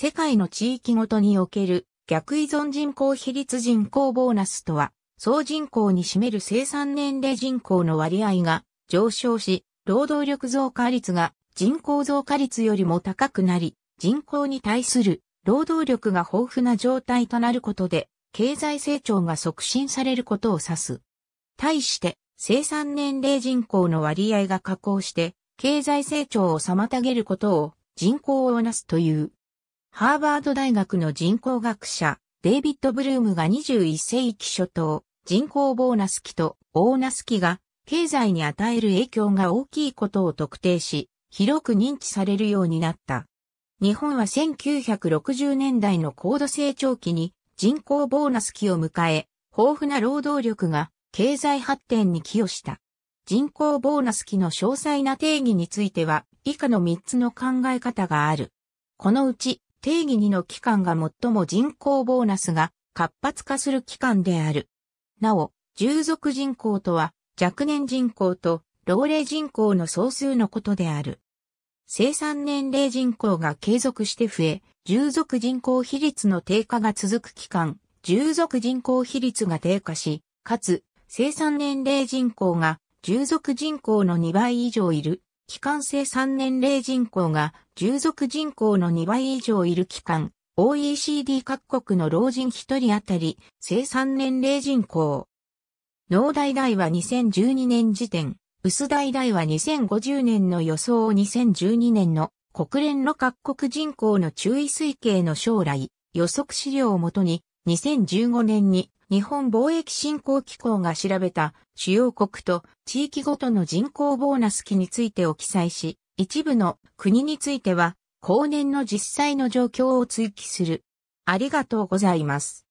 世界の地域ごとにおける逆依存人口比率人口ボーナスとは、総人口に占める生産年齢人口の割合が上昇し、労働力増加率が人口増加率よりも高くなり、人口に対する労働力が豊富な状態となることで、経済成長が促進されることを指す。対して、生産年齢人口の割合が下降して、経済成長を妨げることを人口をなすという。ハーバード大学の人口学者、デイビッド・ブルームが21世紀初頭、人口ボーナス期とオーナス期が経済に与える影響が大きいことを特定し、広く認知されるようになった。日本は1960年代の高度成長期に人口ボーナス期を迎え、豊富な労働力が経済発展に寄与した。人口ボーナス期の詳細な定義については、以下の3つの考え方がある。このうち、定義2の期間が最も人口ボーナスが活発化する期間である。なお、従属人口とは若年人口と老齢人口の総数のことである。生産年齢人口が継続して増え、従属人口比率の低下が続く期間、従属人口比率が低下し、かつ、生産年齢人口が従属人口の2倍以上いる期間制3年齢人口が従属人口の2倍以上いる期間、OECD 各国の老人1人当たり、生産年齢人口。農大大は2012年時点、薄大大は2050年の予想を2012年の国連の各国人口の注意推計の将来予測資料をもとに2015年に日本貿易振興機構が調べた主要国と地域ごとの人口ボーナス期についてを記載し、一部の国については、後年の実際の状況を追記する。ありがとうございます。